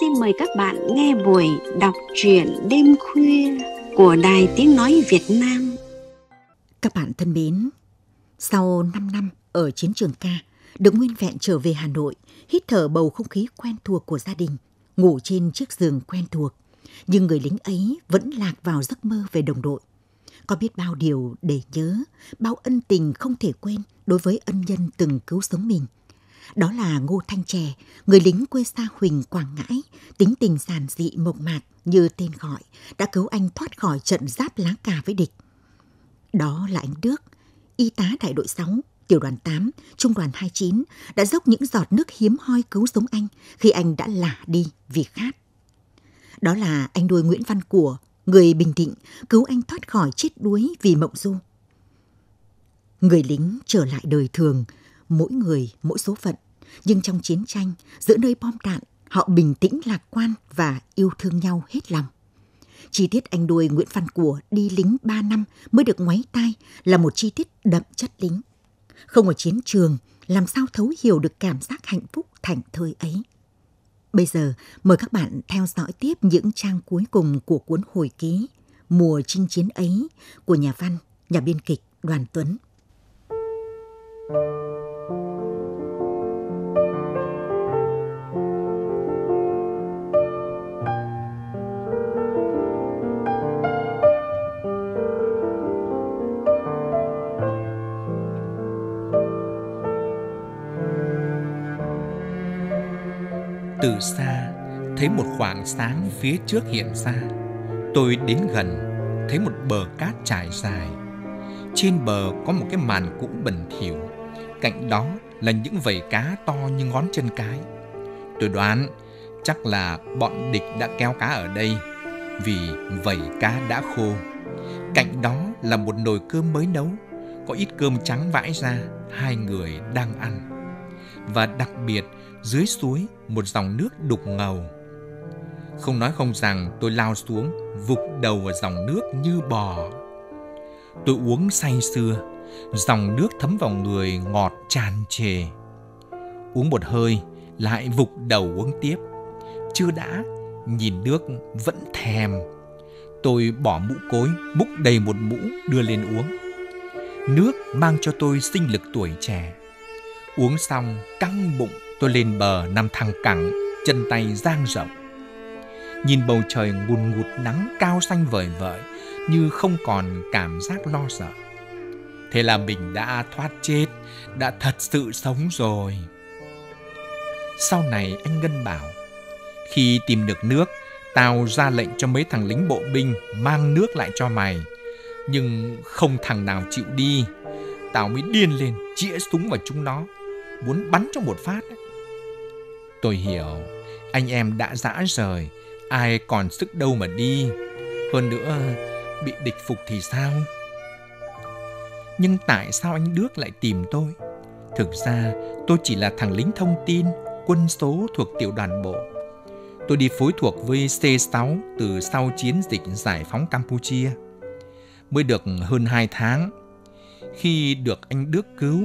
xin mời các bạn nghe buổi đọc truyện đêm khuya của Đài Tiếng Nói Việt Nam. Các bạn thân mến, sau 5 năm ở chiến trường ca, được nguyên vẹn trở về Hà Nội, hít thở bầu không khí quen thuộc của gia đình, ngủ trên chiếc giường quen thuộc. Nhưng người lính ấy vẫn lạc vào giấc mơ về đồng đội. Có biết bao điều để nhớ, bao ân tình không thể quên đối với ân nhân từng cứu sống mình – đó là Ngô Thanh Trè, người lính quê xa Huỳnh, Quảng Ngãi, tính tình giản dị mộc mạc như tên gọi, đã cứu anh thoát khỏi trận giáp lá cà với địch. Đó là anh Đức, y tá đại đội 6, tiểu đoàn 8, trung đoàn 29 đã dốc những giọt nước hiếm hoi cứu sống anh khi anh đã lả đi vì khát. Đó là anh nuôi Nguyễn Văn Của, người Bình Định, cứu anh thoát khỏi chết đuối vì mộng du. Người lính trở lại đời thường, mỗi người mỗi số phận, nhưng trong chiến tranh, giữa nơi bom đạn, họ bình tĩnh lạc quan và yêu thương nhau hết lòng. Chi tiết anh đuôi Nguyễn Văn Của đi lính 3 năm mới được ngoáy tai là một chi tiết đậm chất lính. Không ở chiến trường, làm sao thấu hiểu được cảm giác hạnh phúc thảnh thơi ấy. Bây giờ, mời các bạn theo dõi tiếp những trang cuối cùng của cuốn hồi ký Mùa chinh chiến ấy của nhà văn, nhà biên kịch Đoàn Tuấn. Thank you. Từ xa, thấy một khoảng sáng phía trước hiện ra. Tôi đến gần, thấy một bờ cát trải dài. Trên bờ có một cái màn cũ bẩn thỉu, cạnh đó là những vảy cá to như ngón chân cái. Tôi đoán chắc là bọn địch đã kéo cá ở đây vì vảy cá đã khô. Cạnh đó là một nồi cơm mới nấu, có ít cơm trắng vãi ra, hai người đang ăn. Và đặc biệt dưới suối một dòng nước đục ngầu. Không nói không rằng tôi lao xuống, vụt đầu vào dòng nước như bò. Tôi uống say sưa, dòng nước thấm vào người ngọt tràn trề. Uống một hơi, lại vụt đầu uống tiếp. Chưa đã, nhìn nước vẫn thèm. Tôi bỏ mũ cối, múc đầy một mũ đưa lên uống. Nước mang cho tôi sinh lực tuổi trẻ. Uống xong căng bụng Tôi lên bờ nằm thẳng cẳng, chân tay dang rộng. Nhìn bầu trời ngùn ngụt nắng cao xanh vời vợi như không còn cảm giác lo sợ. Thế là mình đã thoát chết, đã thật sự sống rồi. Sau này anh Ngân bảo, khi tìm được nước, tao ra lệnh cho mấy thằng lính bộ binh mang nước lại cho mày. Nhưng không thằng nào chịu đi, tao mới điên lên, chĩa súng vào chúng nó, muốn bắn cho một phát. Ấy. Tôi hiểu, anh em đã dã rời, ai còn sức đâu mà đi. Hơn nữa, bị địch phục thì sao? Nhưng tại sao anh Đức lại tìm tôi? Thực ra, tôi chỉ là thằng lính thông tin, quân số thuộc tiểu đoàn bộ. Tôi đi phối thuộc với C6 từ sau chiến dịch giải phóng Campuchia. Mới được hơn hai tháng. Khi được anh Đức cứu,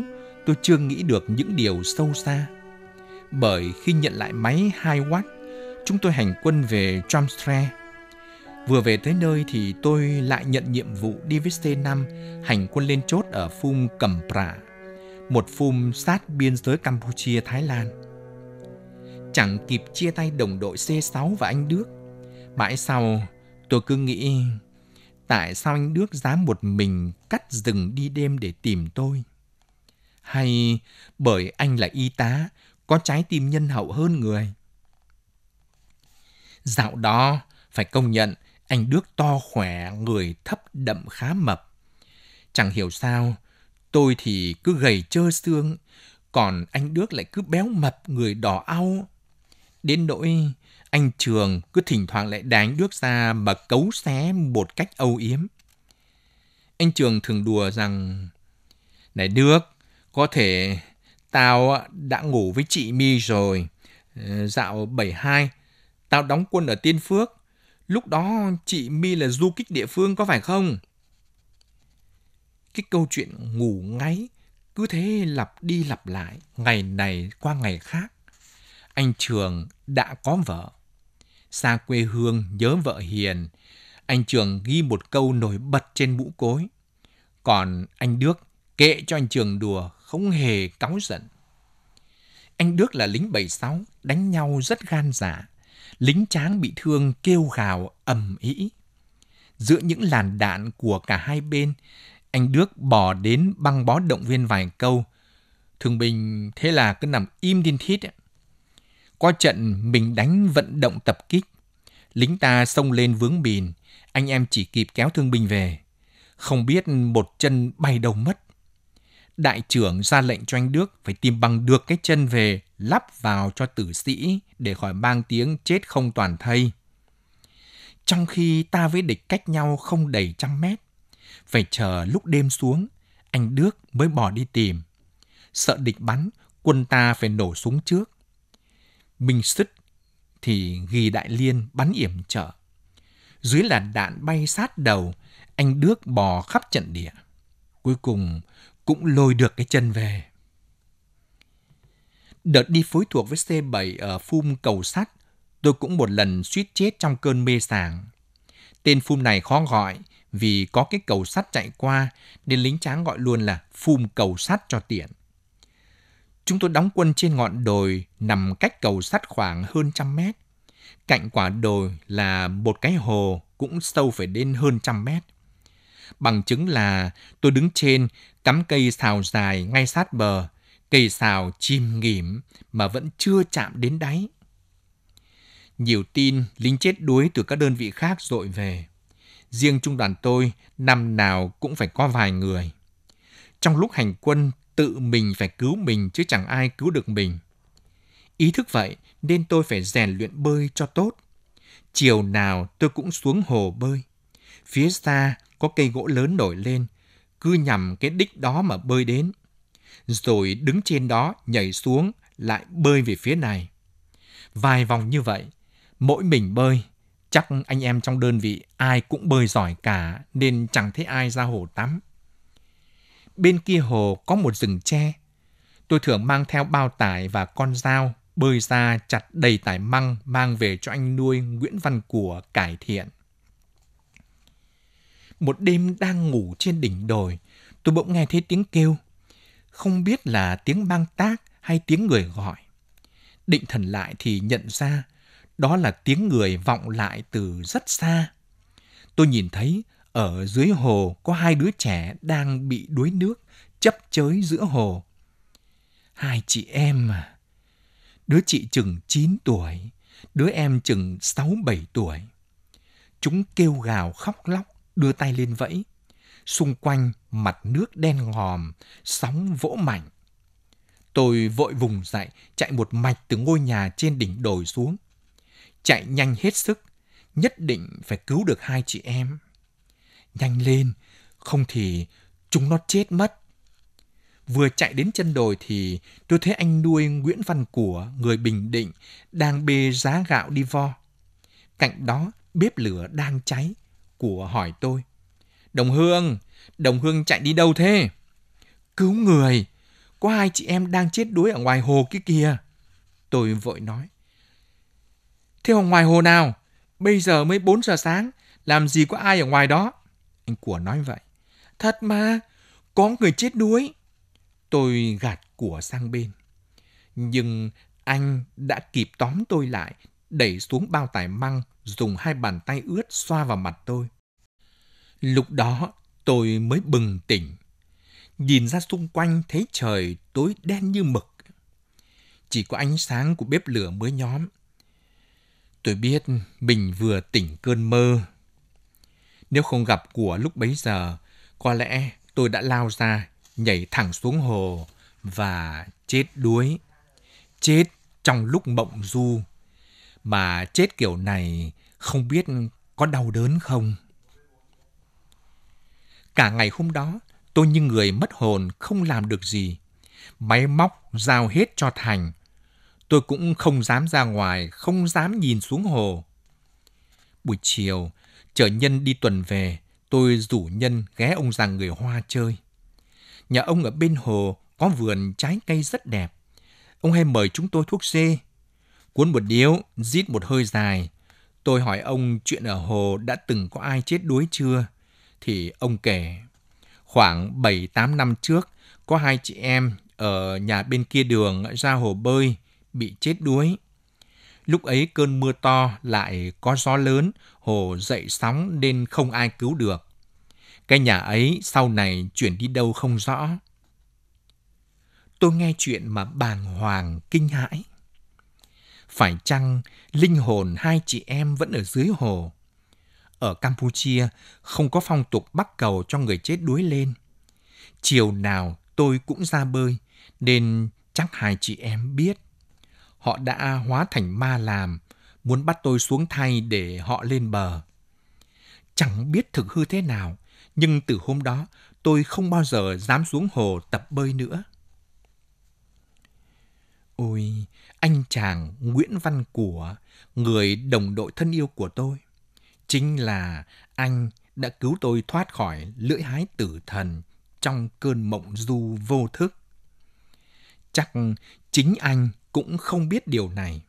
tôi chưa nghĩ được những điều sâu xa bởi khi nhận lại máy 2W, chúng tôi hành quân về Tramstre. Vừa về tới nơi thì tôi lại nhận nhiệm vụ đi với C5 hành quân lên chốt ở phum Cẩm Prà, một phum sát biên giới Campuchia-Thái Lan. Chẳng kịp chia tay đồng đội C6 và anh Đức. Mãi sau, tôi cứ nghĩ tại sao anh Đức dám một mình cắt rừng đi đêm để tìm tôi? Hay bởi anh là y tá, có trái tim nhân hậu hơn người. Dạo đó, phải công nhận anh Đức to khỏe, người thấp đậm khá mập. Chẳng hiểu sao, tôi thì cứ gầy trơ xương, còn anh Đức lại cứ béo mập, người đỏ au. Đến nỗi anh Trường cứ thỉnh thoảng lại đánh Đức ra mà cấu xé một cách âu yếm. Anh Trường thường đùa rằng, Này Đức, có thể Tao đã ngủ với chị Mi rồi. Ờ, dạo 72, tao đóng quân ở Tiên Phước. Lúc đó chị Mi là du kích địa phương có phải không? Cái câu chuyện ngủ ngáy cứ thế lặp đi lặp lại ngày này qua ngày khác. Anh Trường đã có vợ. Xa quê hương nhớ vợ hiền, anh Trường ghi một câu nổi bật trên mũ cối. Còn anh Đức kệ cho anh Trường đùa không hề cáu giận. Anh Đức là lính 76, đánh nhau rất gan dạ. Lính tráng bị thương kêu gào ầm ĩ. Giữa những làn đạn của cả hai bên, anh Đức bỏ đến băng bó động viên vài câu. Thường bình thế là cứ nằm im điên thít. Qua trận mình đánh vận động tập kích. Lính ta xông lên vướng bìn, anh em chỉ kịp kéo thương binh về. Không biết một chân bay đầu mất đại trưởng ra lệnh cho anh Đức phải tìm bằng được cái chân về lắp vào cho tử sĩ để khỏi mang tiếng chết không toàn thây. Trong khi ta với địch cách nhau không đầy trăm mét, phải chờ lúc đêm xuống, anh Đức mới bỏ đi tìm. Sợ địch bắn, quân ta phải nổ súng trước. Minh sứt thì ghi đại liên bắn yểm trợ, Dưới là đạn bay sát đầu, anh Đức bò khắp trận địa. Cuối cùng, cũng lôi được cái chân về. Đợt đi phối thuộc với C7 ở phum cầu sắt, tôi cũng một lần suýt chết trong cơn mê sảng. Tên phum này khó gọi vì có cái cầu sắt chạy qua nên lính tráng gọi luôn là phum cầu sắt cho tiện. Chúng tôi đóng quân trên ngọn đồi nằm cách cầu sắt khoảng hơn trăm mét. Cạnh quả đồi là một cái hồ cũng sâu phải đến hơn trăm mét. Bằng chứng là tôi đứng trên cắm cây xào dài ngay sát bờ, cây xào chim nghỉm mà vẫn chưa chạm đến đáy. Nhiều tin lính chết đuối từ các đơn vị khác dội về. Riêng trung đoàn tôi, năm nào cũng phải có vài người. Trong lúc hành quân, tự mình phải cứu mình chứ chẳng ai cứu được mình. Ý thức vậy nên tôi phải rèn luyện bơi cho tốt. Chiều nào tôi cũng xuống hồ bơi. Phía xa có cây gỗ lớn nổi lên, cứ nhằm cái đích đó mà bơi đến. Rồi đứng trên đó nhảy xuống, lại bơi về phía này. Vài vòng như vậy, mỗi mình bơi, chắc anh em trong đơn vị ai cũng bơi giỏi cả nên chẳng thấy ai ra hồ tắm. Bên kia hồ có một rừng tre. Tôi thường mang theo bao tải và con dao bơi ra chặt đầy tải măng mang về cho anh nuôi Nguyễn Văn Của cải thiện. Một đêm đang ngủ trên đỉnh đồi, tôi bỗng nghe thấy tiếng kêu. Không biết là tiếng mang tác hay tiếng người gọi. Định thần lại thì nhận ra đó là tiếng người vọng lại từ rất xa. Tôi nhìn thấy ở dưới hồ có hai đứa trẻ đang bị đuối nước chấp chới giữa hồ. Hai chị em à. Đứa chị chừng 9 tuổi, đứa em chừng 6-7 tuổi. Chúng kêu gào khóc lóc, đưa tay lên vẫy. Xung quanh mặt nước đen ngòm, sóng vỗ mạnh. Tôi vội vùng dậy, chạy một mạch từ ngôi nhà trên đỉnh đồi xuống. Chạy nhanh hết sức, nhất định phải cứu được hai chị em. Nhanh lên, không thì chúng nó chết mất. Vừa chạy đến chân đồi thì tôi thấy anh nuôi Nguyễn Văn Của, người Bình Định, đang bê giá gạo đi vo. Cạnh đó, bếp lửa đang cháy của hỏi tôi. Đồng Hương, Đồng Hương chạy đi đâu thế? Cứu người, có hai chị em đang chết đuối ở ngoài hồ kia kìa. Tôi vội nói. Thế ở ngoài hồ nào? Bây giờ mới 4 giờ sáng, làm gì có ai ở ngoài đó? Anh của nói vậy. Thật mà, có người chết đuối. Tôi gạt của sang bên. Nhưng anh đã kịp tóm tôi lại, đẩy xuống bao tải măng, dùng hai bàn tay ướt xoa vào mặt tôi. Lúc đó tôi mới bừng tỉnh. Nhìn ra xung quanh thấy trời tối đen như mực. Chỉ có ánh sáng của bếp lửa mới nhóm. Tôi biết mình vừa tỉnh cơn mơ. Nếu không gặp của lúc bấy giờ, có lẽ tôi đã lao ra, nhảy thẳng xuống hồ và chết đuối. Chết trong lúc mộng du. Mà chết kiểu này không biết có đau đớn không? Cả ngày hôm đó, tôi như người mất hồn không làm được gì. Máy móc giao hết cho Thành. Tôi cũng không dám ra ngoài, không dám nhìn xuống hồ. Buổi chiều, chở nhân đi tuần về, tôi rủ nhân ghé ông già người Hoa chơi. Nhà ông ở bên hồ có vườn trái cây rất đẹp. Ông hay mời chúng tôi thuốc xê. Cuốn một điếu, rít một hơi dài. Tôi hỏi ông chuyện ở hồ đã từng có ai chết đuối chưa? thì ông kể, khoảng 7-8 năm trước, có hai chị em ở nhà bên kia đường ra hồ bơi, bị chết đuối. Lúc ấy cơn mưa to lại có gió lớn, hồ dậy sóng nên không ai cứu được. Cái nhà ấy sau này chuyển đi đâu không rõ. Tôi nghe chuyện mà bàng hoàng kinh hãi. Phải chăng linh hồn hai chị em vẫn ở dưới hồ? ở Campuchia không có phong tục bắt cầu cho người chết đuối lên. Chiều nào tôi cũng ra bơi, nên chắc hai chị em biết. Họ đã hóa thành ma làm, muốn bắt tôi xuống thay để họ lên bờ. Chẳng biết thực hư thế nào, nhưng từ hôm đó tôi không bao giờ dám xuống hồ tập bơi nữa. Ôi, anh chàng Nguyễn Văn Của, người đồng đội thân yêu của tôi. Chính là anh đã cứu tôi thoát khỏi lưỡi hái tử thần trong cơn mộng du vô thức. Chắc chính anh cũng không biết điều này.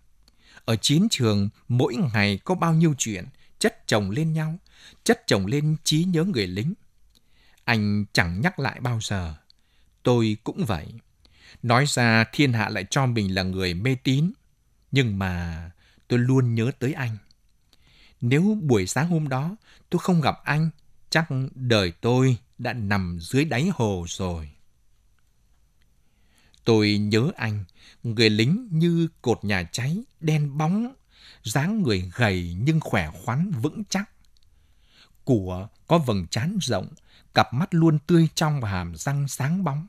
Ở chiến trường, mỗi ngày có bao nhiêu chuyện chất chồng lên nhau, chất chồng lên trí nhớ người lính. Anh chẳng nhắc lại bao giờ. Tôi cũng vậy. Nói ra thiên hạ lại cho mình là người mê tín. Nhưng mà tôi luôn nhớ tới anh. Nếu buổi sáng hôm đó tôi không gặp anh, chắc đời tôi đã nằm dưới đáy hồ rồi. Tôi nhớ anh, người lính như cột nhà cháy, đen bóng, dáng người gầy nhưng khỏe khoắn vững chắc. Của có vầng trán rộng, cặp mắt luôn tươi trong và hàm răng sáng bóng.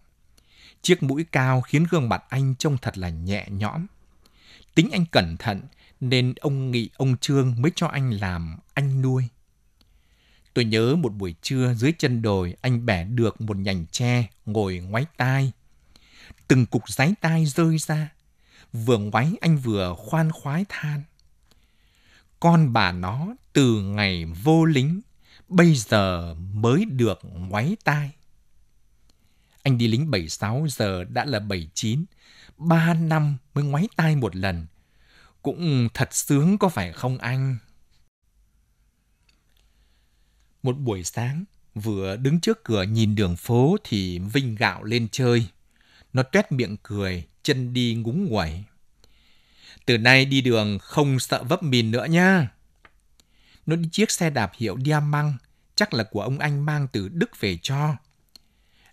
Chiếc mũi cao khiến gương mặt anh trông thật là nhẹ nhõm. Tính anh cẩn thận nên ông Nghị, ông Trương mới cho anh làm anh nuôi. Tôi nhớ một buổi trưa dưới chân đồi anh bẻ được một nhành tre ngồi ngoái tai. Từng cục giấy tai rơi ra. Vừa ngoái anh vừa khoan khoái than. Con bà nó từ ngày vô lính bây giờ mới được ngoái tai. Anh đi lính 76 giờ đã là 79, 3 năm mới ngoái tai một lần. Cũng thật sướng có phải không anh? Một buổi sáng, vừa đứng trước cửa nhìn đường phố thì Vinh gạo lên chơi. Nó tuét miệng cười, chân đi ngúng nguẩy. Từ nay đi đường không sợ vấp mìn nữa nha. Nó đi chiếc xe đạp hiệu Diamant, chắc là của ông anh mang từ Đức về cho.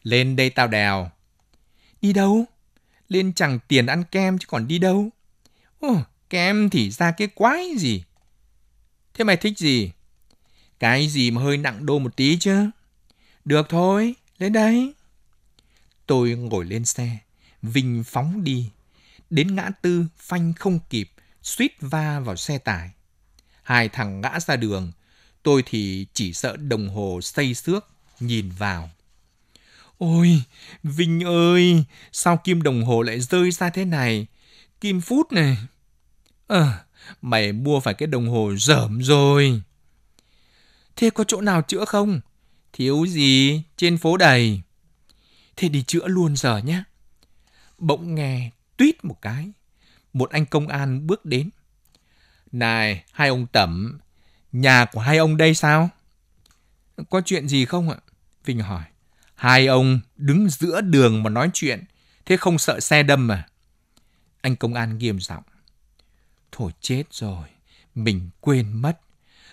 Lên đây tao đèo. Đi đâu? Lên chẳng tiền ăn kem chứ còn đi đâu. Ồ, kem thì ra cái quái gì? Thế mày thích gì? Cái gì mà hơi nặng đô một tí chứ? Được thôi, lên đây. Tôi ngồi lên xe, Vinh phóng đi. Đến ngã tư, phanh không kịp, suýt va vào xe tải. Hai thằng ngã ra đường, tôi thì chỉ sợ đồng hồ xây xước, nhìn vào. Ôi, Vinh ơi, sao kim đồng hồ lại rơi ra thế này? Kim phút này, à, mày mua phải cái đồng hồ dởm rồi. Thế có chỗ nào chữa không? Thiếu gì, trên phố đầy. Thế đi chữa luôn giờ nhé. Bỗng nghe tuyết một cái, một anh công an bước đến. Này, hai ông tẩm, nhà của hai ông đây sao? Có chuyện gì không ạ? Vinh hỏi. Hai ông đứng giữa đường mà nói chuyện, thế không sợ xe đâm à? Anh công an nghiêm giọng. Thôi chết rồi, mình quên mất.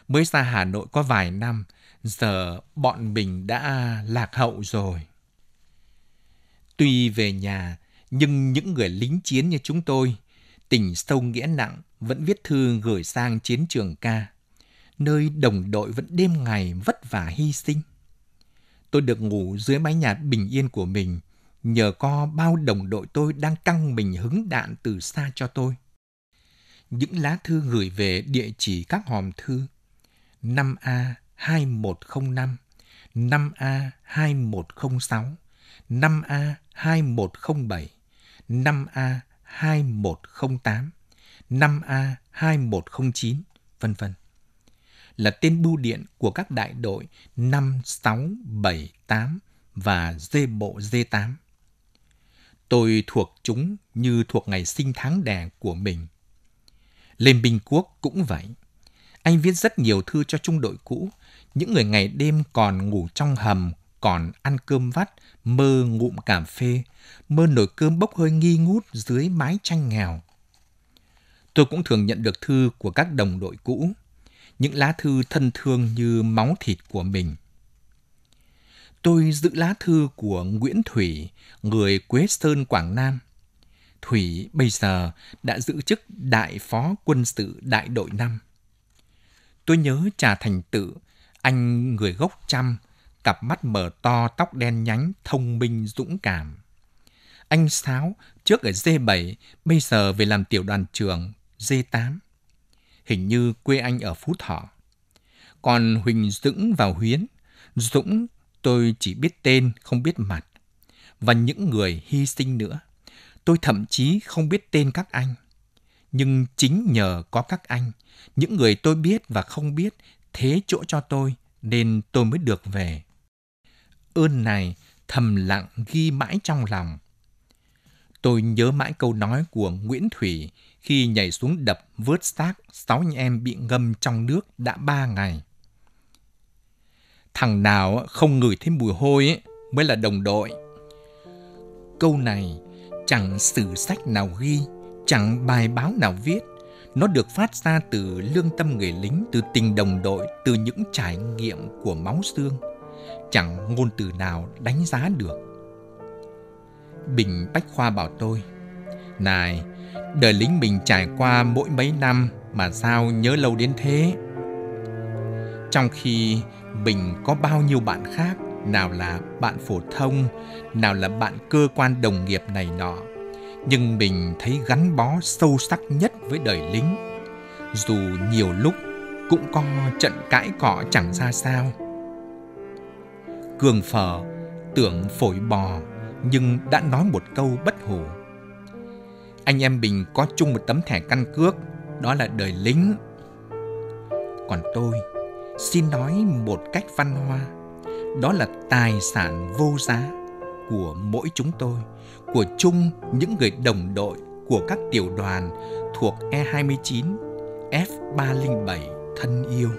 Mới ra Hà Nội có vài năm, giờ bọn mình đã lạc hậu rồi. Tuy về nhà, nhưng những người lính chiến như chúng tôi, tình sâu nghĩa nặng vẫn viết thư gửi sang chiến trường ca, nơi đồng đội vẫn đêm ngày vất vả hy sinh. Tôi được ngủ dưới mái nhà bình yên của mình, nhờ có bao đồng đội tôi đang căng mình hứng đạn từ xa cho tôi những lá thư gửi về địa chỉ các hòm thư 5A2105, 5A2106, 5A2107, 5A2108, 5A2109, vân vân là tên bưu điện của các đại đội 5, 6, 7, 8 và dê bộ dê 8. Tôi thuộc chúng như thuộc ngày sinh tháng đẻ của mình – Lê Minh quốc cũng vậy. Anh viết rất nhiều thư cho trung đội cũ, những người ngày đêm còn ngủ trong hầm, còn ăn cơm vắt, mơ ngụm cà phê, mơ nồi cơm bốc hơi nghi ngút dưới mái tranh nghèo. Tôi cũng thường nhận được thư của các đồng đội cũ, những lá thư thân thương như máu thịt của mình. Tôi giữ lá thư của Nguyễn Thủy, người Quế Sơn Quảng Nam. Thủy bây giờ đã giữ chức Đại Phó Quân sự Đại đội 5. Tôi nhớ trà thành tự, anh người gốc trăm, cặp mắt mở to tóc đen nhánh thông minh dũng cảm. Anh Sáo trước ở D7, bây giờ về làm tiểu đoàn trưởng D8. Hình như quê anh ở Phú Thọ. Còn Huỳnh Dũng và Huyến, Dũng tôi chỉ biết tên không biết mặt và những người hy sinh nữa. Tôi thậm chí không biết tên các anh. Nhưng chính nhờ có các anh, những người tôi biết và không biết thế chỗ cho tôi nên tôi mới được về. Ơn này thầm lặng ghi mãi trong lòng. Tôi nhớ mãi câu nói của Nguyễn Thủy khi nhảy xuống đập vớt xác sáu anh em bị ngâm trong nước đã ba ngày. Thằng nào không ngửi thấy mùi hôi ấy, mới là đồng đội. Câu này chẳng sử sách nào ghi, chẳng bài báo nào viết. Nó được phát ra từ lương tâm người lính, từ tình đồng đội, từ những trải nghiệm của máu xương. Chẳng ngôn từ nào đánh giá được. Bình Bách Khoa bảo tôi, Này, đời lính mình trải qua mỗi mấy năm mà sao nhớ lâu đến thế? Trong khi bình có bao nhiêu bạn khác nào là bạn phổ thông, nào là bạn cơ quan đồng nghiệp này nọ. Nhưng mình thấy gắn bó sâu sắc nhất với đời lính. Dù nhiều lúc cũng có trận cãi cọ chẳng ra sao. Cường phở tưởng phổi bò nhưng đã nói một câu bất hủ. Anh em mình có chung một tấm thẻ căn cước, đó là đời lính. Còn tôi, xin nói một cách văn hoa đó là tài sản vô giá của mỗi chúng tôi, của chung những người đồng đội của các tiểu đoàn thuộc E29, F307 thân yêu.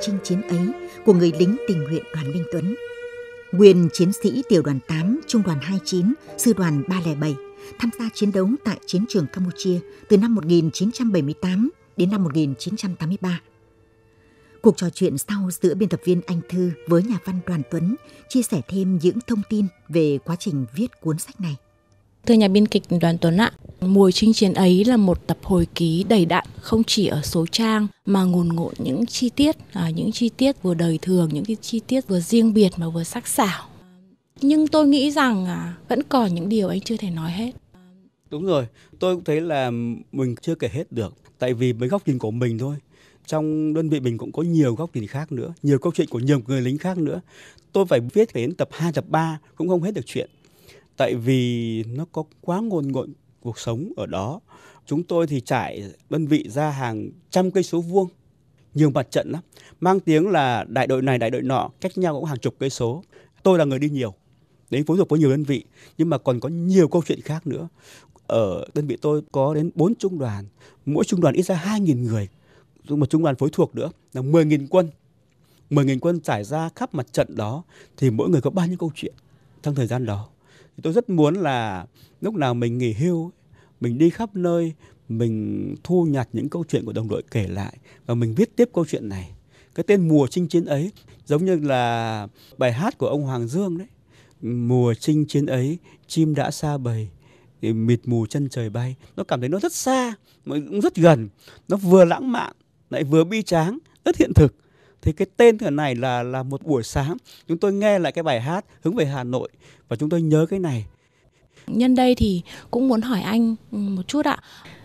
chinh chiến ấy của người lính tình nguyện Đoàn Minh Tuấn. Nguyên chiến sĩ tiểu đoàn 8, trung đoàn 29, sư đoàn 307 tham gia chiến đấu tại chiến trường Campuchia từ năm 1978 đến năm 1983. Cuộc trò chuyện sau giữa biên tập viên Anh Thư với nhà văn Đoàn Tuấn chia sẻ thêm những thông tin về quá trình viết cuốn sách này. Thưa nhà biên kịch Đoàn Tuấn ạ, Mùa chinh chiến ấy là một tập hồi ký đầy đặn không chỉ ở số trang mà ngồn ngộn những chi tiết, à, những chi tiết vừa đời thường, những cái chi tiết vừa riêng biệt mà vừa sắc sảo. Nhưng tôi nghĩ rằng à, vẫn còn những điều anh chưa thể nói hết. Đúng rồi, tôi cũng thấy là mình chưa kể hết được, tại vì với góc nhìn của mình thôi. Trong đơn vị mình cũng có nhiều góc nhìn khác nữa, nhiều câu chuyện của nhiều người lính khác nữa. Tôi phải viết đến tập 2, tập 3 cũng không hết được chuyện tại vì nó có quá ngôn ngộn cuộc sống ở đó chúng tôi thì trải đơn vị ra hàng trăm cây số vuông nhiều mặt trận lắm mang tiếng là đại đội này đại đội nọ cách nhau cũng hàng chục cây số tôi là người đi nhiều đấy phối hợp với nhiều đơn vị nhưng mà còn có nhiều câu chuyện khác nữa ở đơn vị tôi có đến 4 trung đoàn mỗi trung đoàn ít ra 2.000 người một trung đoàn phối thuộc nữa là 10.000 quân 10.000 quân trải ra khắp mặt trận đó thì mỗi người có bao nhiêu câu chuyện trong thời gian đó thì tôi rất muốn là lúc nào mình nghỉ hưu mình đi khắp nơi mình thu nhặt những câu chuyện của đồng đội kể lại và mình viết tiếp câu chuyện này cái tên mùa chinh chiến ấy giống như là bài hát của ông Hoàng Dương đấy mùa chinh chiến ấy chim đã xa bầy thì mịt mù chân trời bay nó cảm thấy nó rất xa mà cũng rất gần nó vừa lãng mạn lại vừa bi tráng rất hiện thực thì cái tên thửa này là là một buổi sáng chúng tôi nghe lại cái bài hát hướng về Hà Nội và chúng tôi nhớ cái này nhân đây thì cũng muốn hỏi anh ừ, một chút ạ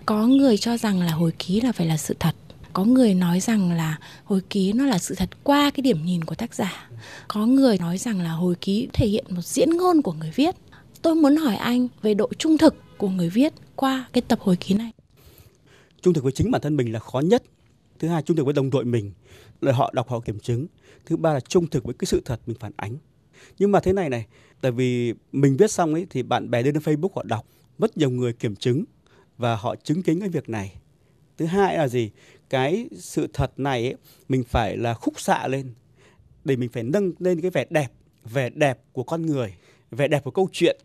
có người cho rằng là hồi ký là phải là sự thật có người nói rằng là hồi ký nó là sự thật qua cái điểm nhìn của tác giả có người nói rằng là hồi ký thể hiện một diễn ngôn của người viết tôi muốn hỏi anh về độ trung thực của người viết qua cái tập hồi ký này trung thực với chính bản thân mình là khó nhất thứ hai trung thực với đồng đội mình là họ đọc họ kiểm chứng thứ ba là trung thực với cái sự thật mình phản ánh nhưng mà thế này này tại vì mình viết xong ấy thì bạn bè lên facebook họ đọc rất nhiều người kiểm chứng và họ chứng kiến cái việc này thứ hai là gì cái sự thật này ấy, mình phải là khúc xạ lên để mình phải nâng lên cái vẻ đẹp vẻ đẹp của con người vẻ đẹp của câu chuyện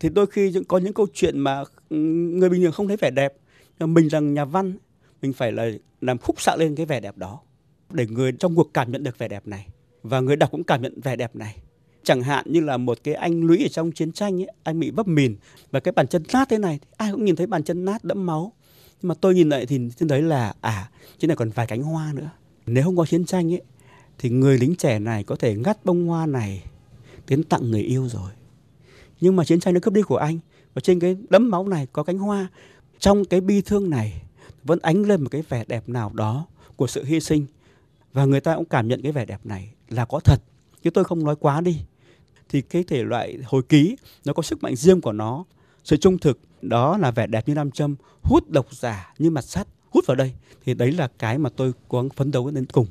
thì đôi khi có những câu chuyện mà ừ, người bình thường không thấy vẻ đẹp nhưng mình là nhà văn mình phải là làm khúc xạ lên cái vẻ đẹp đó để người trong cuộc cảm nhận được vẻ đẹp này và người đọc cũng cảm nhận vẻ đẹp này chẳng hạn như là một cái anh lũy ở trong chiến tranh ấy, anh bị bấp mìn và cái bàn chân nát thế này ai cũng nhìn thấy bàn chân nát đẫm máu nhưng mà tôi nhìn lại thì trên đấy là à trên này còn vài cánh hoa nữa nếu không có chiến tranh ấy thì người lính trẻ này có thể ngắt bông hoa này đến tặng người yêu rồi nhưng mà chiến tranh nó cướp đi của anh và trên cái đẫm máu này có cánh hoa trong cái bi thương này vẫn ánh lên một cái vẻ đẹp nào đó của sự hy sinh và người ta cũng cảm nhận cái vẻ đẹp này là có thật chứ tôi không nói quá đi thì cái thể loại hồi ký nó có sức mạnh riêng của nó sự trung thực đó là vẻ đẹp như nam châm hút độc giả như mặt sắt hút vào đây thì đấy là cái mà tôi cố gắng phấn đấu đến cùng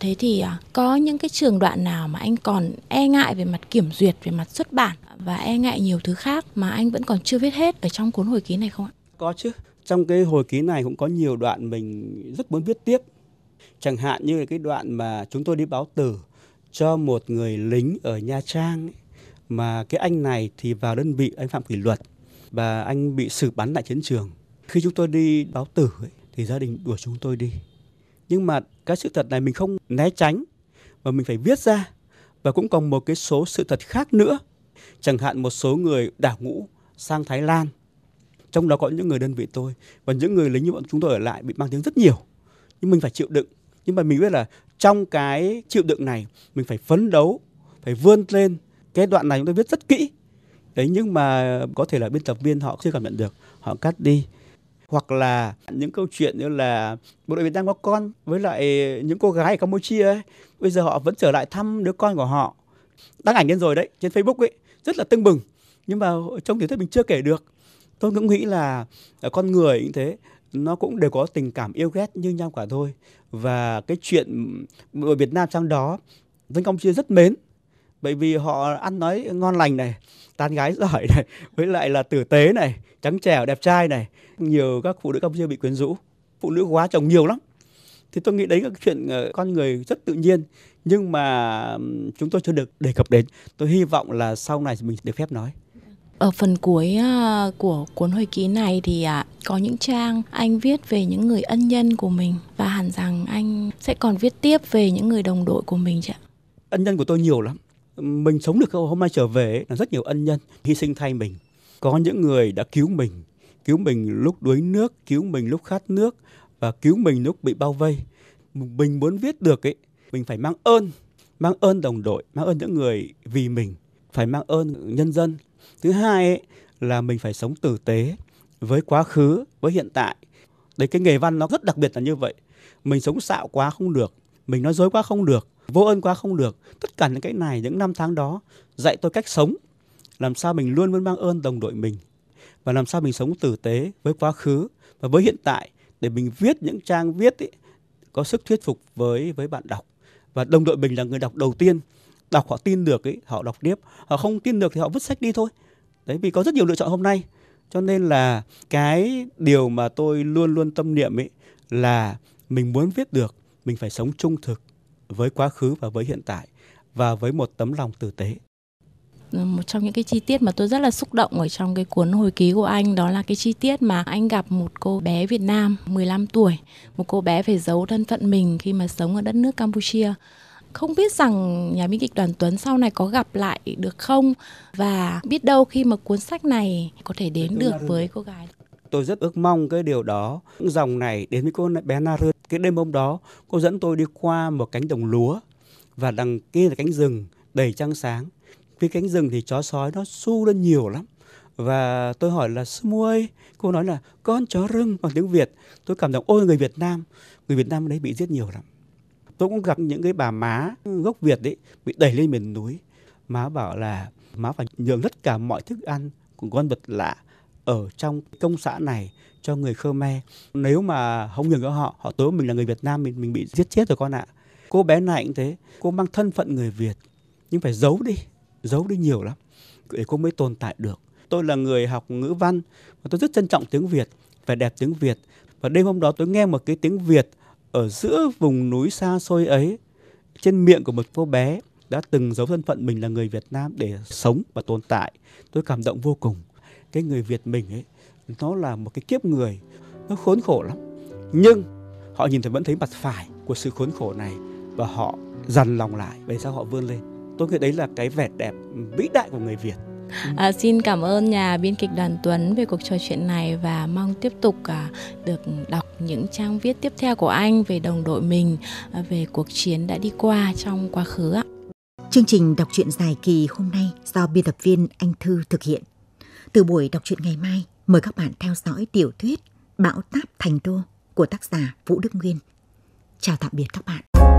thế thì à, có những cái trường đoạn nào mà anh còn e ngại về mặt kiểm duyệt về mặt xuất bản và e ngại nhiều thứ khác mà anh vẫn còn chưa viết hết ở trong cuốn hồi ký này không ạ có chứ trong cái hồi ký này cũng có nhiều đoạn mình rất muốn viết tiếp Chẳng hạn như cái đoạn mà chúng tôi đi báo tử cho một người lính ở Nha Trang ấy, mà cái anh này thì vào đơn vị anh phạm kỷ luật và anh bị xử bắn tại chiến trường. Khi chúng tôi đi báo tử ấy, thì gia đình đuổi chúng tôi đi. Nhưng mà cái sự thật này mình không né tránh mà mình phải viết ra và cũng còn một cái số sự thật khác nữa. Chẳng hạn một số người đảo ngũ sang Thái Lan. Trong đó có những người đơn vị tôi và những người lính như bọn chúng tôi ở lại bị mang tiếng rất nhiều nhưng mình phải chịu đựng nhưng mà mình biết là trong cái chịu đựng này mình phải phấn đấu phải vươn lên cái đoạn này chúng tôi viết rất kỹ đấy nhưng mà có thể là biên tập viên họ chưa cảm nhận được họ cắt đi hoặc là những câu chuyện như là bộ đội Việt Nam có con với lại những cô gái ở Campuchia ấy bây giờ họ vẫn trở lại thăm đứa con của họ đăng ảnh lên rồi đấy trên Facebook ấy rất là tưng bừng nhưng mà trong tiểu thuyết mình chưa kể được tôi cũng nghĩ là con người như thế nó cũng đều có tình cảm yêu ghét như nhau cả thôi và cái chuyện ở Việt Nam trong đó dân Campuchia rất mến bởi vì họ ăn nói ngon lành này tán gái giỏi này với lại là tử tế này trắng trẻo đẹp trai này nhiều các phụ nữ Campuchia bị quyến rũ phụ nữ quá chồng nhiều lắm thì tôi nghĩ đấy là chuyện ờ, con người rất tự nhiên nhưng mà chúng tôi chưa được đề cập đến tôi hy vọng là sau này mình được phép nói ở phần cuối à, của cuốn hồi ký này thì à, có những trang anh viết về những người ân nhân của mình và hẳn rằng anh sẽ còn viết tiếp về những người đồng đội của mình chứ ạ? Ân nhân của tôi nhiều lắm. Mình sống được hôm nay trở về là rất nhiều ân nhân hy sinh thay mình. Có những người đã cứu mình, cứu mình lúc đuối nước, cứu mình lúc khát nước và cứu mình lúc bị bao vây. Mình muốn viết được ấy, mình phải mang ơn, mang ơn đồng đội, mang ơn những người vì mình, phải mang ơn nhân dân thứ hai ấy, là mình phải sống tử tế với quá khứ với hiện tại đấy cái nghề văn nó rất đặc biệt là như vậy mình sống xạo quá không được mình nói dối quá không được vô ơn quá không được tất cả những cái này những năm tháng đó dạy tôi cách sống làm sao mình luôn luôn mang ơn đồng đội mình và làm sao mình sống tử tế với quá khứ và với hiện tại để mình viết những trang viết ấy, có sức thuyết phục với với bạn đọc và đồng đội mình là người đọc đầu tiên đọc họ tin được ấy họ đọc tiếp họ không tin được thì họ vứt sách đi thôi đấy vì có rất nhiều lựa chọn hôm nay cho nên là cái điều mà tôi luôn luôn tâm niệm ấy là mình muốn viết được mình phải sống trung thực với quá khứ và với hiện tại và với một tấm lòng tử tế một trong những cái chi tiết mà tôi rất là xúc động ở trong cái cuốn hồi ký của anh đó là cái chi tiết mà anh gặp một cô bé Việt Nam 15 tuổi, một cô bé phải giấu thân phận mình khi mà sống ở đất nước Campuchia không biết rằng nhà biên kịch Đoàn Tuấn sau này có gặp lại được không và biết đâu khi mà cuốn sách này có thể đến được với cô gái. Tôi rất ước mong cái điều đó, những dòng này đến với cô bé Na Rư. Cái đêm hôm đó, cô dẫn tôi đi qua một cánh đồng lúa và đằng kia là cánh rừng đầy trăng sáng. Phía cánh rừng thì chó sói nó su lên nhiều lắm. Và tôi hỏi là sư mua cô nói là con chó rừng bằng tiếng Việt. Tôi cảm động ôi người Việt Nam, người Việt Nam đấy bị giết nhiều lắm tôi cũng gặp những cái bà má gốc việt đấy bị đẩy lên miền núi má bảo là má phải nhường tất cả mọi thức ăn của con vật lạ ở trong công xã này cho người Khmer. Nếu mà không nhường cho họ, họ tối mình là người Việt Nam mình mình bị giết chết rồi con ạ. Cô bé này cũng thế, cô mang thân phận người Việt nhưng phải giấu đi, giấu đi nhiều lắm để cô mới tồn tại được. Tôi là người học ngữ văn và tôi rất trân trọng tiếng Việt, vẻ đẹp tiếng Việt. Và đêm hôm đó tôi nghe một cái tiếng Việt ở giữa vùng núi xa xôi ấy trên miệng của một cô bé đã từng giấu thân phận mình là người Việt Nam để sống và tồn tại tôi cảm động vô cùng cái người Việt mình ấy nó là một cái kiếp người nó khốn khổ lắm nhưng họ nhìn thấy vẫn thấy mặt phải của sự khốn khổ này và họ dằn lòng lại về sao họ vươn lên tôi nghĩ đấy là cái vẻ đẹp vĩ đại của người Việt à, xin cảm ơn nhà biên kịch đoàn tuấn về cuộc trò chuyện này và mong tiếp tục à, được đọc những trang viết tiếp theo của anh về đồng đội mình à, về cuộc chiến đã đi qua trong quá khứ ạ chương trình đọc truyện dài kỳ hôm nay do biên tập viên anh thư thực hiện từ buổi đọc truyện ngày mai mời các bạn theo dõi tiểu thuyết bão táp thành đô của tác giả vũ đức nguyên chào tạm biệt các bạn